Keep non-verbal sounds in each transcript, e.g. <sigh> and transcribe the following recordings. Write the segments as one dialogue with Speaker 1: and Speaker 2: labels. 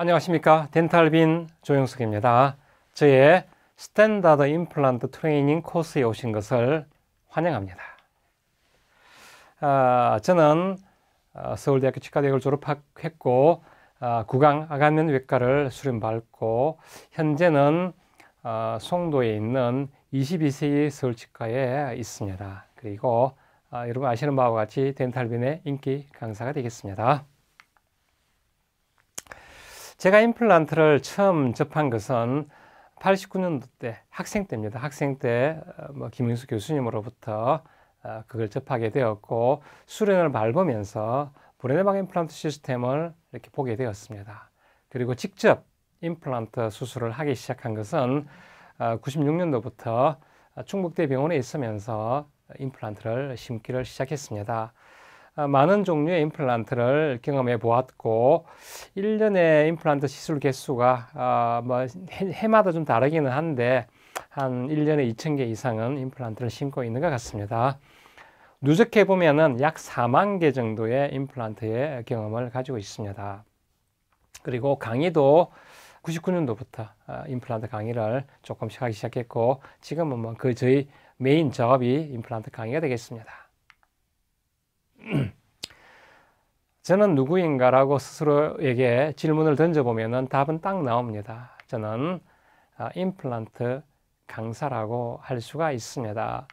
Speaker 1: 안녕하십니까 덴탈빈 조영숙입니다 저의 스탠다드 임플란트 트레이닝 코스에 오신 것을 환영합니다 아, 저는 아, 서울대학교 치과대학을 졸업했고 아, 구강 아간면외과를 수련받고 현재는 아, 송도에 있는 22세기 서울치과에 있습니다 그리고 아, 여러분 아시는 바와 같이 덴탈빈의 인기 강사가 되겠습니다 제가 임플란트를 처음 접한 것은 89년도 때 학생 때입니다. 학생 때뭐 어, 김영수 교수님으로부터 어, 그걸 접하게 되었고 수련을 밟으면서 브레네박 임플란트 시스템을 이렇게 보게 되었습니다. 그리고 직접 임플란트 수술을 하기 시작한 것은 96년도부터 어, 충북대병원에 있으면서 임플란트를 심기를 시작했습니다. 아, 많은 종류의 임플란트를 경험해 보았고 1년에 임플란트 시술 개수가 아, 뭐 해마다 좀 다르기는 한데 한 1년에 2,000개 이상은 임플란트를 심고 있는 것 같습니다. 누적해 보면은 약 4만 개 정도의 임플란트의 경험을 가지고 있습니다. 그리고 강의도 99년도부터 아, 임플란트 강의를 조금씩 하기 시작했고 지금은 뭐그 저희 메인 작업이 임플란트 강의가 되겠습니다. <clears throat> 저는 누구인가라고 스스로에게 질문을 던져보면 답은 딱 나옵니다. 저는 아, 임플란트 강사라고 할 수가 있습니다.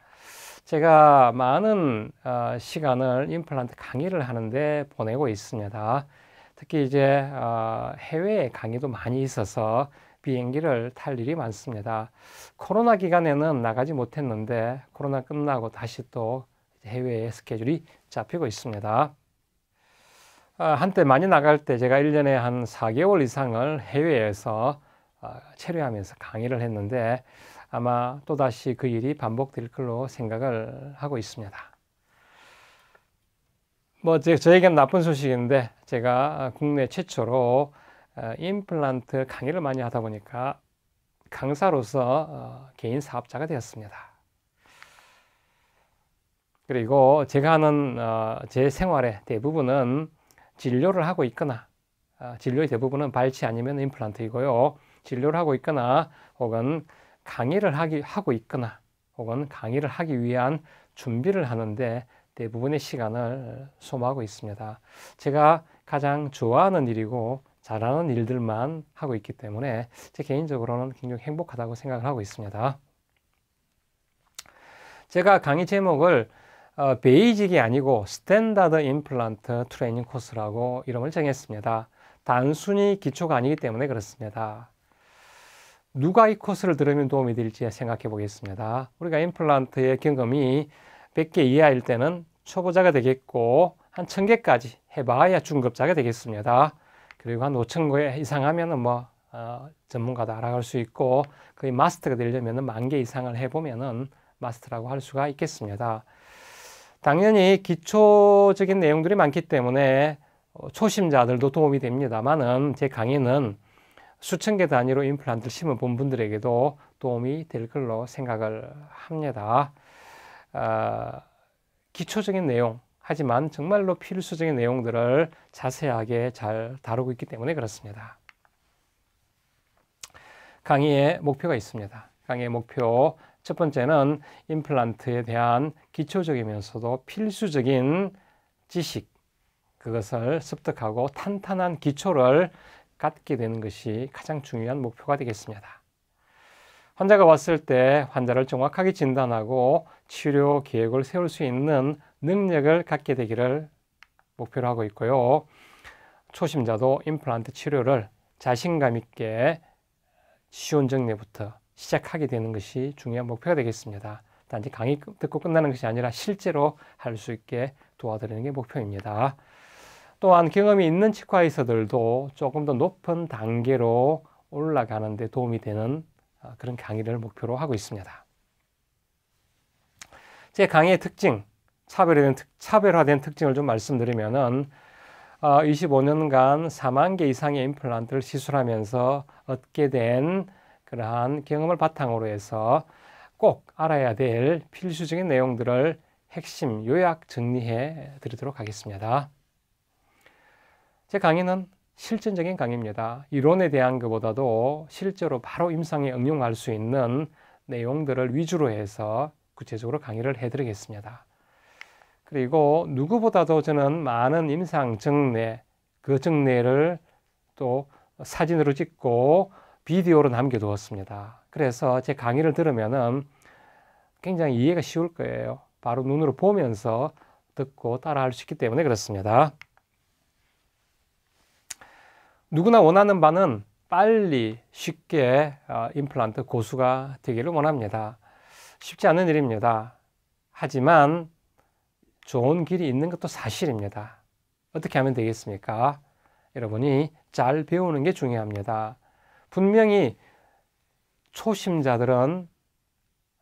Speaker 1: 제가 많은 어, 시간을 임플란트 강의를 하는데 보내고 있습니다. 특히 이제 어, 해외 강의도 많이 있어서 비행기를 탈 일이 많습니다. 코로나 기간에는 나가지 못했는데 코로나 끝나고 다시 또 해외의 스케줄이 잡히고 있습니다. 아, 한때 많이 나갈 때 제가 1년에 한 4개월 이상을 해외에서 아, 체류하면서 강의를 했는데 아마 또다시 그 일이 반복될 걸로 생각을 하고 있습니다. 뭐 저에겐 나쁜 소식인데 제가 국내 최초로 아, 임플란트 강의를 많이 하다 보니까 강사로서 어, 개인 사업자가 되었습니다. 그리고 제가 하는 어, 제 생활의 대부분은 진료를 하고 있거나 어, 진료의 대부분은 발치 아니면 임플란트이고요. 진료를 하고 있거나 혹은 강의를 하기, 하고 있거나 혹은 강의를 하기 위한 준비를 하는데 대부분의 시간을 소모하고 있습니다. 제가 가장 좋아하는 일이고 잘하는 일들만 하고 있기 때문에 제 개인적으로는 굉장히 행복하다고 생각을 하고 있습니다. 제가 강의 제목을 어, 베이직이 아니고 스탠다드 임플란트 트레이닝 코스라고 이름을 정했습니다. 단순히 기초가 아니기 때문에 그렇습니다. 누가 이 코스를 들으면 도움이 될지 생각해 보겠습니다. 우리가 임플란트의 경험이 100개 이하일 때는 초보자가 되겠고 한 1000개까지 해봐야 중급자가 되겠습니다. 그리고 한 5000개 이상 하면 뭐 어, 전문가도 알아갈 수 있고 거의 마스터가 되려면 만개 이상을 해보면 마스터라고 할 수가 있겠습니다. 당연히 기초적인 내용들이 많기 때문에 어, 초심자들도 도움이 됩니다만은 제 강의는 수천 개 단위로 임플란트를 심어본 분들에게도 도움이 될 걸로 생각을 합니다. 아, 기초적인 내용 하지만 정말로 필수적인 내용들을 자세하게 잘 다루고 있기 때문에 그렇습니다. 강의의 목표가 있습니다. 강의의 목표 첫 번째는 임플란트에 대한 기초적이면서도 필수적인 지식 그것을 습득하고 탄탄한 기초를 갖게 되는 것이 가장 중요한 목표가 되겠습니다. 환자가 왔을 때 환자를 정확하게 진단하고 치료 계획을 세울 수 있는 능력을 갖게 되기를 목표로 하고 있고요. 초심자도 임플란트 치료를 자신감 있게 쉬운 정리부터 시작하게 되는 것이 중요한 목표가 되겠습니다. 단지 강의 듣고 끝나는 것이 아니라 실제로 할 수 있게 도와드리는 게 목표입니다. 또한 경험이 있는 치과 의사들도 조금 더 높은 단계로 올라가는 데 도움이 되는 아, 그런 강의를 목표로 하고 있습니다. 제 강의의 특징, 차별화된, 특, 차별화된 특징을 좀 말씀드리면은 25년간 아, 4만 개 이상의 임플란트를 시술하면서 얻게 된 그러한 경험을 바탕으로 해서 꼭 알아야 될 필수적인 내용들을 핵심 요약 정리해 드리도록 하겠습니다. 제 강의는 실전적인 강의입니다. 이론에 대한 것보다도 실제로 바로 임상에 응용할 수 있는 내용들을 위주로 해서 구체적으로 강의를 해드리겠습니다. 그리고 누구보다도 저는 많은 임상 정례, 그 정례를 또 사진으로 찍고 비디오로 남겨두었습니다. 그래서 제 강의를 들으면 굉장히 이해가 쉬울 거예요. 바로 눈으로 보면서 듣고 따라할 수 있기 때문에 그렇습니다. 누구나 원하는 바는 빨리 쉽게 어, 임플란트 고수가 되기를 원합니다. 쉽지 않은 일입니다. 하지만 좋은 길이 있는 것도 사실입니다. 어떻게 하면 되겠습니까? 여러분이 잘 배우는 게 중요합니다. 분명히 초심자들은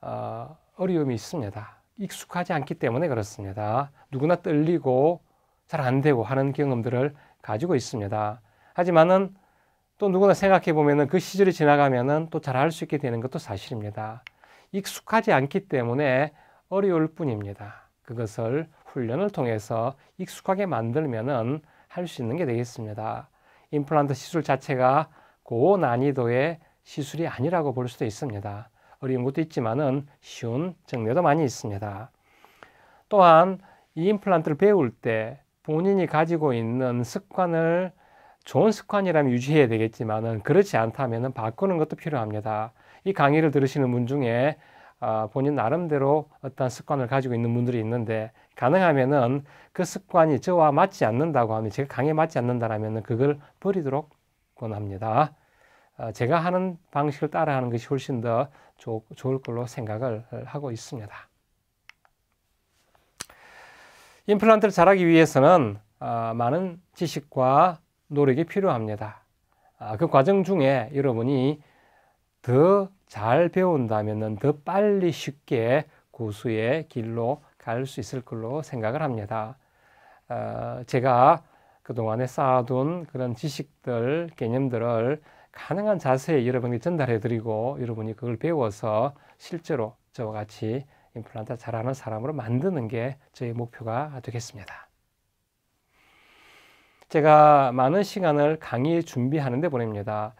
Speaker 1: 아, 어, 려움이 있습니다. 익숙하지 않기 때문에 그렇습니다. 누구나 떨리고 잘 안 되고 하는 경험들을 가지고 있습니다. 하지만은 또 누구나 생각해 보면은 그 시절이 지나가면은 또잘알수 있게 되는 것도 사실입니다. 익숙하지 않기 때문에 어려울 뿐입니다. 그것을 훈련을 통해서 익숙하게 만들면은 할 수 있는 게 되겠습니다. 임플란트 시술 자체가 고난이도의 시술이 아니라고 볼 수도 있습니다. 어려운 것도 있지만은 쉬운 정례도 많이 있습니다. 또한 이 임플란트를 배울 때 본인이 가지고 있는 습관을 좋은 습관이라면 유지해야 되겠지만은 그렇지 않다면은 바꾸는 것도 필요합니다. 이 강의를 들으시는 분 중에 아, 본인 나름대로 어떤 습관을 가지고 있는 분들이 있는데 가능하면은 그 습관이 저와 맞지 않는다고 하면 제가 강의에 맞지 않는다라면은 그걸 버리도록 권합니다. 어, 제가 하는 방식을 따라하는 것이 훨씬 더 좋을 걸로 생각을 어, 하고 있습니다. 임플란트를 잘하기 위해서는 어, 많은 지식과 노력이 필요합니다. 아, 그 과정 중에 여러분이 더 잘 배운다면 더 빨리 쉽게 고수의 길로 갈 수 있을 걸로 생각을 합니다. 제가 그동안에 쌓아둔 그런 지식들, 개념들을 가능한 자세에 여러분에 전달해 드리고 여러분이 그걸 배워서 실제로 저와 같이 임플란트 잘하는 사람으로 만드는 게 저희 목표가 되겠습니다. 제가 많은 시간을 강의 준비하는 데 보냅니다.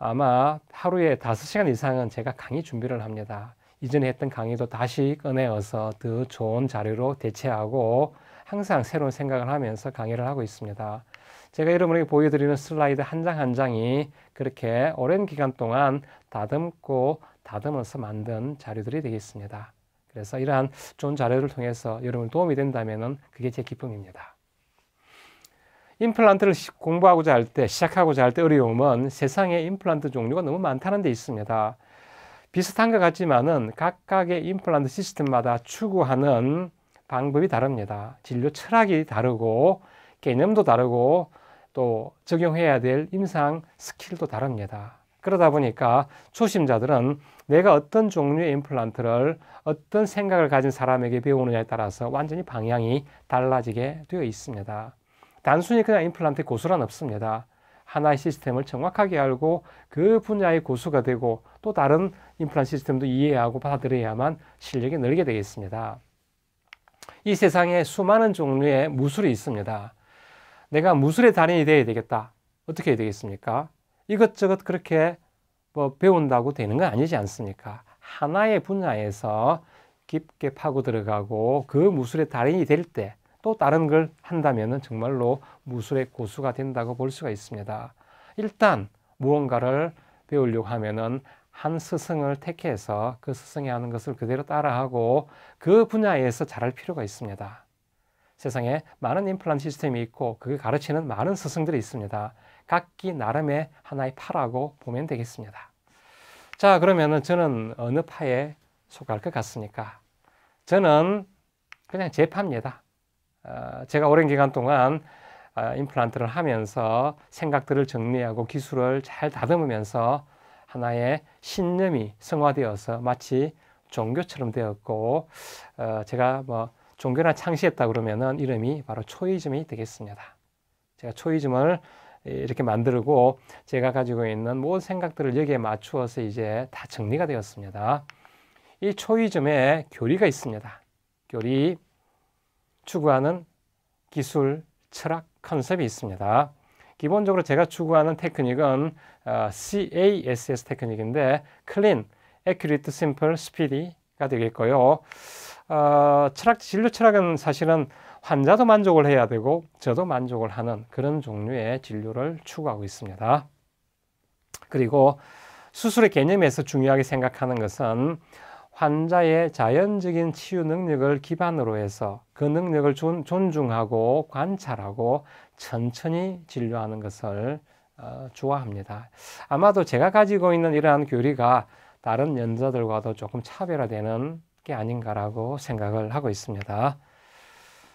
Speaker 1: 아마 하루에 5시간 이상은 제가 강의 준비를 합니다. 이전에 했던 강의도 다시 꺼내어서 더 좋은 자료로 대체하고 항상 새로운 생각을 하면서 강의를 하고 있습니다. 제가 여러분에게 보여드리는 슬라이드 한 장한 한 장이 그렇게 오랜 기간 동안 다듬고 다듬어서 만든 자료들이 되겠습니다. 그래서 이러한 좋은 자료를 통해서 여러분 도움이 된다면 그게 제 기쁨입니다. 임플란트를 공부하고자 할 때, 시작하고자 할 때 어려움은 세상에 임플란트 종류가 너무 많다는 데 있습니다. 비슷한 것 같지만은 각각의 임플란트 시스템마다 추구하는 방법이 다릅니다. 진료 철학이 다르고 개념도 다르고 또 적용해야 될 임상 스킬도 다릅니다. 그러다 보니까 초심자들은 내가 어떤 종류의 임플란트를 어떤 생각을 가진 사람에게 배우느냐에 따라서 완전히 방향이 달라지게 되어 있습니다. 단순히 그냥 임플란트 고수란 없습니다. 하나의 시스템을 정확하게 알고 그 분야의 고수가 되고 또 다른 임플란트 시스템도 이해하고 받아들여야만 실력이 늘게 되겠습니다. 이 세상에 수많은 종류의 무술이 있습니다. 내가 무술의 달인이 되어야 되겠다. 어떻게 해야 되겠습니까? 이것저것 그렇게 뭐 배운다고 되는 건 아니지 않습니까? 하나의 분야에서 깊게 파고 들어가고 그 무술의 달인이 될 때 또 다른 걸 한다면 정말로 무술의 고수가 된다고 볼 수가 있습니다. 일단 무언가를 배우려고 하면은 한 스승을 택해서 그 스승이 하는 것을 그대로 따라하고 그 분야에서 잘할 필요가 있습니다. 세상에 많은 임플란트 시스템이 있고 그 가르치는 많은 스승들이 있습니다. 각기 나름의 하나의 파라고 보면 되겠습니다. 자, 그러면은 저는 어느 파에 속할 것 같습니까? 저는 그냥 제 파입니다. 어, 제가 오랜 기간 동안 어, 임플란트를 하면서 생각들을 정리하고 기술을 잘 다듬으면서 하나의 신념이 성화되어서 마치 종교처럼 되었고 어, 제가 뭐 종교나 창시했다 그러면은 이름이 바로 초이즘이 되겠습니다. 제가 초이즘을 이렇게 만들고 제가 가지고 있는 모든 생각들을 여기에 맞추어서 이제 다 정리가 되었습니다. 이 초이즘에 교리가 있습니다. 교리 추구하는 기술, 철학 컨셉이 있습니다. 기본적으로 제가 추구하는 테크닉은 어, CASS 테크닉인데 Clean, Accurate, Simple, Speedy가 되겠고요. 어, 철학, 진료 철학은 사실은 환자도 만족을 해야 되고 저도 만족을 하는 그런 종류의 진료를 추구하고 있습니다. 그리고 수술의 개념에서 중요하게 생각하는 것은 환자의 자연적인 치유 능력을 기반으로 해서 그 능력을 존, 중하고 관찰하고 천천히 진료하는 것을 어, 좋아합니다. 아마도 제가 가지고 있는 이러한 교리가 다른 연자들과도 조금 차별화되는 게 아닌가라고 생각을 하고 있습니다.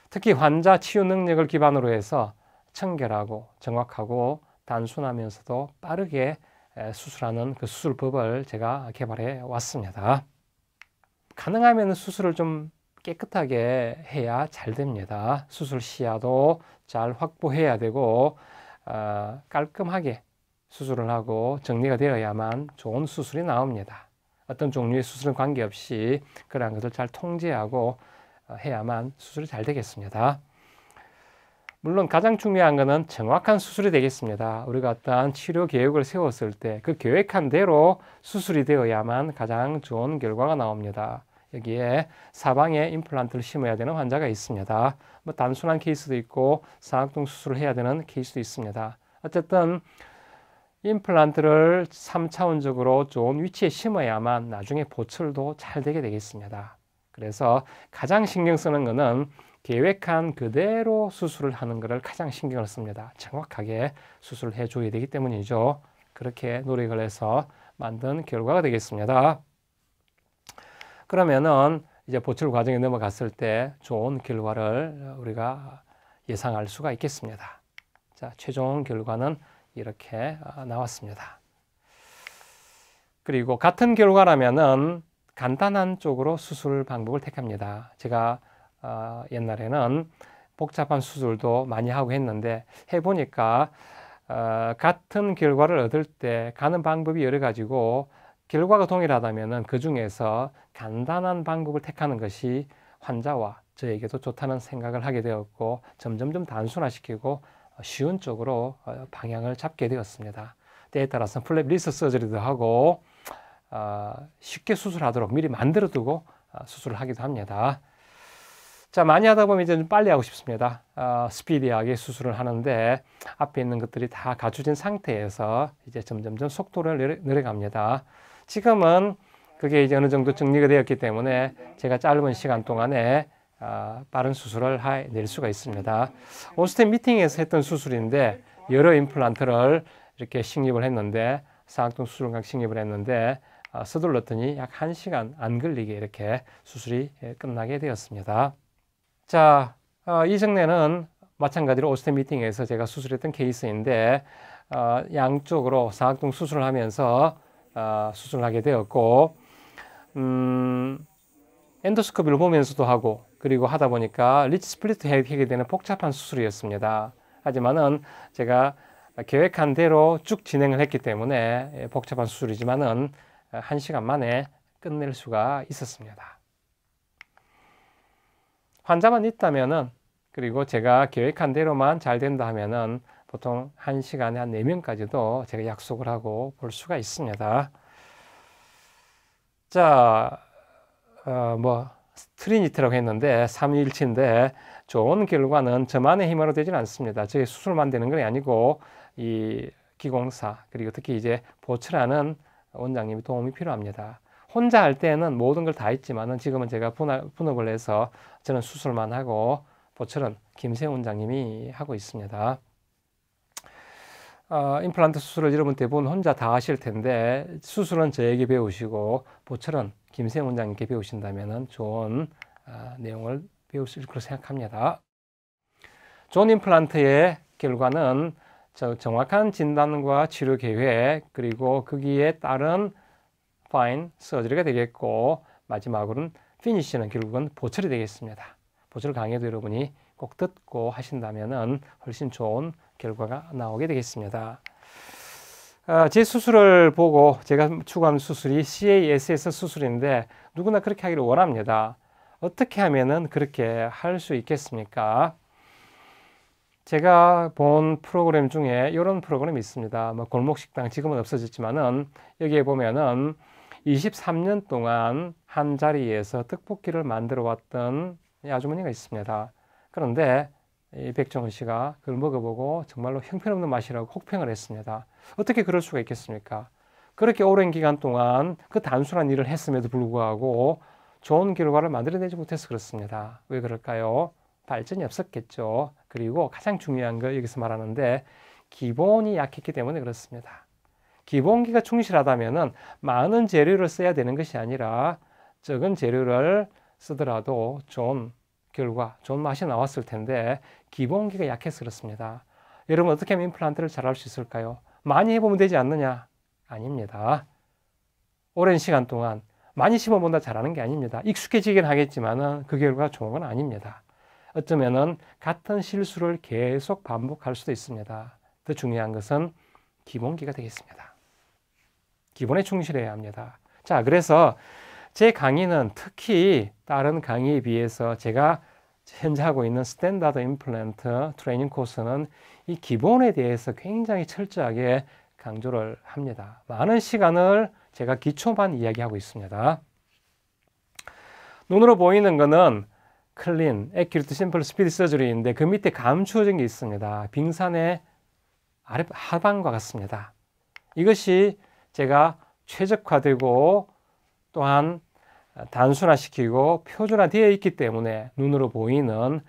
Speaker 1: 특히 환자 치유 능력을 기반으로 해서 청결하고 정확하고 단순하면서도 빠르게 수술하는 그 수술법을 제가 개발해 왔습니다. 가능하면 수술을 좀 깨끗하게 해야 잘 됩니다. 수술 시야도 잘 확보해야 되고 어, 깔끔하게 수술을 하고 정리가 되어야만 좋은 수술이 나옵니다. 어떤 종류의 수술은 관계없이 그러한 것을 잘 통제하고 어, 해야만 수술이 잘 되겠습니다. 물론 가장 중요한 것은 정확한 수술이 되겠습니다. 우리가 어떠한 치료 계획을 세웠을 때 그 계획한 대로 수술이 되어야만 가장 좋은 결과가 나옵니다. 여기에 사방에 임플란트를 심어야 되는 환자가 있습니다. 뭐 단순한 케이스도 있고 상악동 수술을 해야 되는 케이스도 있습니다. 어쨌든 임플란트를 3차원적으로 좋은 위치에 심어야만 나중에 보철도 잘 되게 되겠습니다. 그래서 가장 신경 쓰는 것은 계획한 그대로 수술을 하는 것을 가장 신경을 씁니다. 정확하게 수술을 해줘야 되기 때문이죠. 그렇게 노력을 해서 만든 결과가 되겠습니다. 그러면은 이제 보철 과정에 넘어갔을 때 좋은 결과를 우리가 예상할 수가 있겠습니다. 자, 최종 결과는 이렇게 아, 나왔습니다. 그리고 같은 결과라면은 간단한 쪽으로 수술 방법을 택합니다. 제가 어, 옛날에는 복잡한 수술도 많이 하고 했는데 해보니까 어, 같은 결과를 얻을 때 가는 방법이 여러 가지고 결과가 동일하다면 그 중에서 간단한 방법을 택하는 것이 환자와 저에게도 좋다는 생각을 하게 되었고 점점점 단순화시키고 쉬운 쪽으로 어, 방향을 잡게 되었습니다. 때에 따라서 플랩 리스 서저리도 하고 어, 쉽게 수술하도록 미리 만들어두고 어, 수술을 하기도 합니다. 자, 많이 하다 보면 이제 좀 빨리 하고 싶습니다. 어, 스피디하게 수술을 하는데 앞에 있는 것들이 다 갖춰진 상태에서 이제 점점점 속도를 내려갑니다. 지금은 그게 이제 어느 정도 정리가 되었기 때문에 제가 짧은 시간 동안에 어, 빠른 수술을 해낼 수가 있습니다. 오스템 미팅에서 했던 수술인데 여러 임플란트를 이렇게 식립을 했는데 쌍둥 수술각 식립을 했는데 어, 서둘렀더니 약 한시간안 걸리게 이렇게 수술이 예, 끝나게 되었습니다. 자, 어, 이정례는 마찬가지로 오스템 미팅에서 제가 수술했던 케이스인데 어, 양쪽으로 사각동 수술을 하면서 어, 수술을 하게 되었고 음, 엔도스코비를 보면서도 하고 그리고 하다 보니까 리치 스플릿 리 해결이 되는 복잡한 수술이었습니다. 하지만은 제가 계획한 대로 쭉 진행을 했기 때문에 예, 복잡한 수술이지만은 1시간 어, 만에 끝낼 수가 있었습니다. 환자만 있다면은 그리고 제가 계획한 대로만 잘 된다 하면은 보통 한시간에한 네명까지도 제가 약속을 하고 볼 수가 있습니다. 자, 어, 뭐 트리니트라고 했는데 3일치인데 좋은 결과는 저만의 힘으로 되진 않습니다. 저게 수술만 되는 건 아니고 이 기공사 그리고 특히 이제 보츠라는 원장님이 도움이 필요합니다. 혼자 할 때는 모든 걸 다 했지만은 지금은 제가 분업을 해서 저는 수술만 하고 보철은 김세훈 원장님이 하고 있습니다. 어, 임플란트 수술을 여러분 대부분 혼자 다 하실 텐데 수술은 저에게 배우시고 보철은 김세훈 원장님께 배우신다면 좋은 어, 내용을 배우실 거로 생각합니다. 존 임플란트의 결과는 정확한 진단과 치료 계획 그리고 거기에 따른 파인 서저리가 되겠고 마지막으로는 피니쉬는 결국은 보철이 되겠습니다. 보철 강의도 여러분이 꼭 듣고 하신다면 훨씬 좋은 결과가 나오게 되겠습니다. 아, 제 수술을 보고 제가 추구하는 수술이 CASS 수술인데 누구나 그렇게 하기를 원합니다. 어떻게 하면 그렇게 할 수 있겠습니까? 제가 본 프로그램 중에 이런 프로그램이 있습니다. 뭐 골목식당 지금은 없어졌지만은 여기에 보면은 23년 동안 한 자리에서 떡볶이를 만들어 왔던 아주머니가 있습니다. 그런데 백종원 씨가 그걸 먹어보고 정말로 형편없는 맛이라고 혹평을 했습니다. 어떻게 그럴 수가 있겠습니까? 그렇게 오랜 기간 동안 그 단순한 일을 했음에도 불구하고 좋은 결과를 만들어내지 못해서 그렇습니다. 왜 그럴까요? 발전이 없었겠죠. 그리고 가장 중요한 거 여기서 말하는데 기본이 약했기 때문에 그렇습니다. 기본기가 충실하다면 많은 재료를 써야 되는 것이 아니라 적은 재료를 쓰더라도 좋은 결과, 좋은 맛이 나왔을 텐데 기본기가 약해서 그렇습니다. 여러분 어떻게 하면 임플란트를 잘할 수 있을까요? 많이 해보면 되지 않느냐? 아닙니다. 오랜 시간 동안 많이 심어본다 잘하는 게 아닙니다. 익숙해지긴 하겠지만 그 결과가 좋은 건 아닙니다. 어쩌면 같은 실수를 계속 반복할 수도 있습니다. 더 중요한 것은 기본기가 되겠습니다. 기본에 충실해야 합니다. 자, 그래서 제 강의는 특히 다른 강의에 비해서 제가 현재 하고 있는 스탠다드 임플란트 트레이닝 코스는 이 기본에 대해서 굉장히 철저하게 강조를 합니다. 많은 시간을 제가 기초만 이야기하고 있습니다. 눈으로 보이는 것은 클린, 에큐리트 심플 스피드 서저리인데 그 밑에 감추어진 게 있습니다. 빙산의 아래 하방과 같습니다. 이것이 제가 최적화되고 또한 단순화시키고 표준화되어 있기 때문에 눈으로 보이는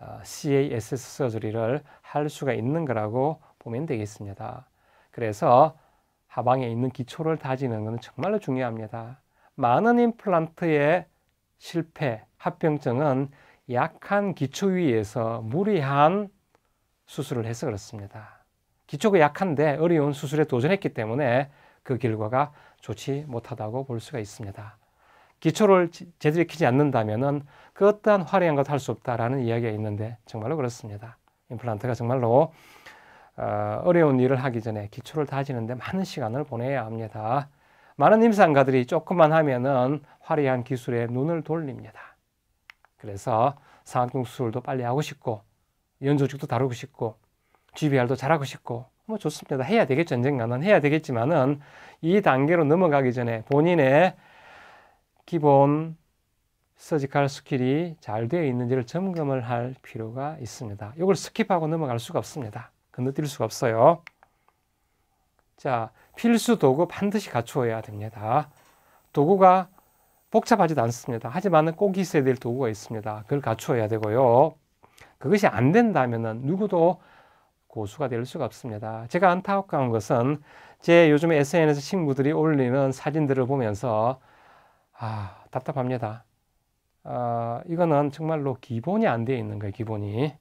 Speaker 1: 어, CASS 서저리를 할 수가 있는 거라고 보면 되겠습니다. 그래서 하방에 있는 기초를 다지는 것은 정말로 중요합니다. 많은 임플란트의 실패, 합병증은 약한 기초 위에서 무리한 수술을 해서 그렇습니다. 기초가 약한데 어려운 수술에 도전했기 때문에 그 결과가 좋지 못하다고 볼 수가 있습니다. 기초를 제대로 키지 않는다면 그 어떠한 화려한 것도 할 수 없다라는 이야기가 있는데 정말로 그렇습니다. 임플란트가 정말로 어, 어려운 일을 하기 전에 기초를 다지는데 많은 시간을 보내야 합니다. 많은 임상가들이 조금만 하면은 화려한 기술에 눈을 돌립니다. 그래서 상악경 수술도 빨리 하고 싶고 연조직도 다루고 싶고 GBR도 잘하고 싶고 뭐 좋습니다. 해야 되겠죠. 언젠가는 해야 되겠지만은 이 단계로 넘어가기 전에 본인의 기본 서지컬 스킬이 잘 되어 있는지를 점검을 할 필요가 있습니다. 이걸 스킵하고 넘어갈 수가 없습니다. 건너뛸 수가 없어요. 자, 필수 도구 반드시 갖추어야 됩니다. 도구가 복잡하지도 않습니다. 하지만 꼭 있어야 될 도구가 있습니다. 그걸 갖추어야 되고요. 그것이 안 된다면 누구도 고수가 될 수가 없습니다. 제가 안타까운 것은 제 요즘 SNS 친구들이 올리는 사진들을 보면서 아 답답합니다. 아, 이거는 정말로 기본이 안 되어 있는 거예요. 기본이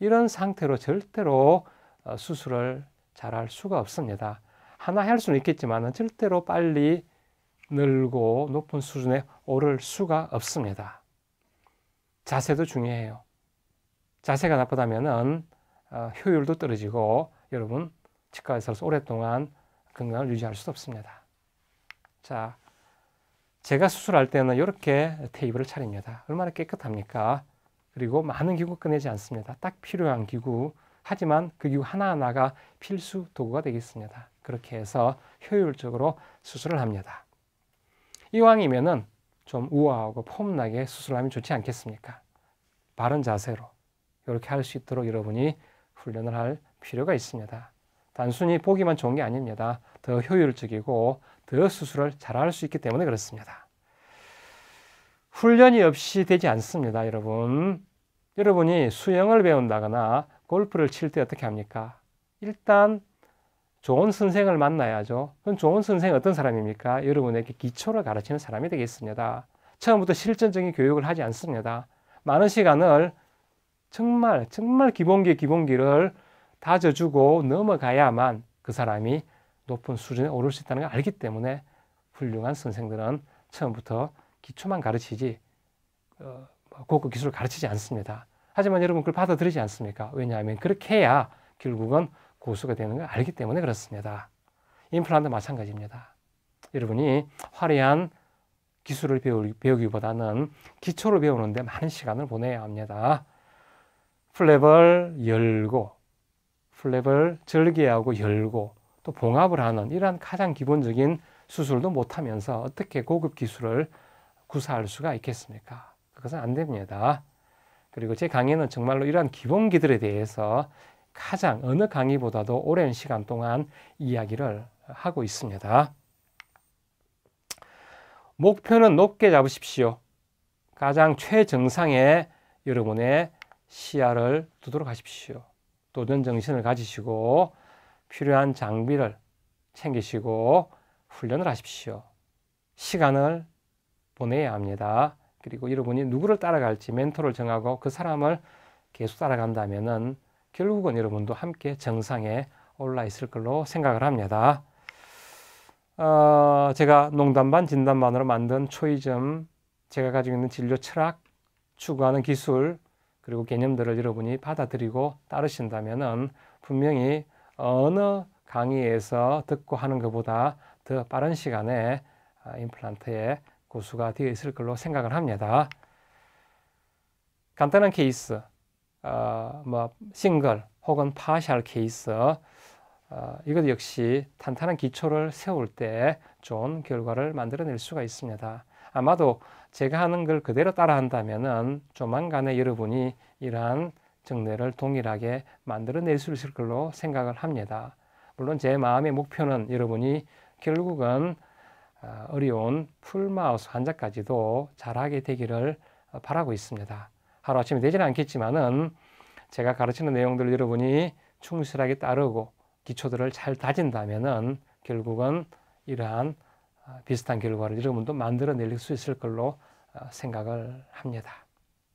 Speaker 1: 이런 상태로 절대로 어, 수술을 잘 할 수가 없습니다. 하나 할 수는 있겠지만 절대로 빨리 늘고 높은 수준에 오를 수가 없습니다. 자세도 중요해요. 자세가 나쁘다면은 어, 효율도 떨어지고 여러분 치과에서 오랫동안 건강을 유지할 수 없습니다. 자, 제가 수술할 때는 이렇게 테이블을 차립니다. 얼마나 깨끗합니까? 그리고 많은 기구 꺼내지 않습니다. 딱 필요한 기구. 하지만 그 기구 하나하나가 필수 도구가 되겠습니다. 그렇게 해서 효율적으로 수술을 합니다. 이왕이면은 좀 우아하고 폼나게 수술하면 좋지 않겠습니까? 바른 자세로 이렇게 할 수 있도록 여러분이 훈련을 할 필요가 있습니다. 단순히 보기만 좋은 게 아닙니다. 더 효율적이고 더 수술을 잘 할 수 있기 때문에 그렇습니다. 훈련이 없이 되지 않습니다, 여러분. 여러분이 수영을 배운다거나 골프를 칠 때 어떻게 합니까? 일단 좋은 선생을 만나야죠. 그럼 좋은 선생 어떤 사람입니까? 여러분에게 기초를 가르치는 사람이 되겠습니다. 처음부터 실전적인 교육을 하지 않습니다. 많은 시간을 정말 정말 기본기 기본기를 다져주고 넘어가야만 그 사람이 높은 수준에 오를 수 있다는 걸 알기 때문에 훌륭한 선생들은 처음부터 기초만 가르치지 어, 뭐 고급 기술을 가르치지 않습니다. 하지만 여러분 그걸 받아들이지 않습니까? 왜냐하면 그렇게 해야 결국은 고수가 되는 걸 알기 때문에 그렇습니다. 임플란트 마찬가지입니다. 여러분이 화려한 기술을 배우기보다는 기초를 배우는데 많은 시간을 보내야 합니다. 플랩을 열고 플랩을 절개하고 열고 또 봉합을 하는 이러한 가장 기본적인 수술도 못하면서 어떻게 고급 기술을 구사할 수가 있겠습니까? 그것은 안 됩니다. 그리고 제 강의는 정말로 이러한 기본기들에 대해서 가장 어느 강의보다도 오랜 시간 동안 이야기를 하고 있습니다. 목표는 높게 잡으십시오. 가장 최정상의 여러분의 시야를 두도록 하십시오. 도전 정신을 가지시고 필요한 장비를 챙기시고 훈련을 하십시오. 시간을 보내야 합니다. 그리고 여러분이 누구를 따라갈지 멘토를 정하고 그 사람을 계속 따라간다면 결국은 여러분도 함께 정상에 올라 있을 걸로 생각을 합니다. 어, 제가 농담반 진담반으로 만든 초이점, 제가 가지고 있는 진료 철학, 추구하는 기술, 그리고 개념들을 여러분이 받아들이고 따르신다면은 분명히 어느 강의에서 듣고 하는 것보다 더 빠른 시간에 아, 임플란트에 고수가 되어 있을 걸로 생각을 합니다. 간단한 케이스, 어, 뭐 싱글 혹은 파샬 케이스, 어, 이것 역시 탄탄한 기초를 세울 때 좋은 결과를 만들어낼 수가 있습니다. 아마도 제가 하는 걸 그대로 따라한다면은 조만간에 여러분이 이러한 정례를 동일하게 만들어낼 수 있을 걸로 생각을 합니다. 물론 제 마음의 목표는 여러분이 결국은 어, 어려운 풀마우스 환자까지도 잘하게 되기를 어, 바라고 있습니다. 하루아침에 되지는 않겠지만은 제가 가르치는 내용들을 여러분이 충실하게 따르고 기초들을 잘 다진다면은 결국은 이러한 아, 비슷한 결과를 여러분도 만들어낼 수 있을 걸로 아, 생각을 합니다.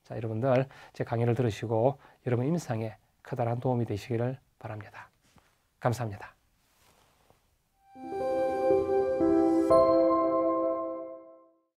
Speaker 1: 자, 여러분들 제 강의를 들으시고 여러분 임상에 커다란 도움이 되시기를 바랍니다. 감사합니다.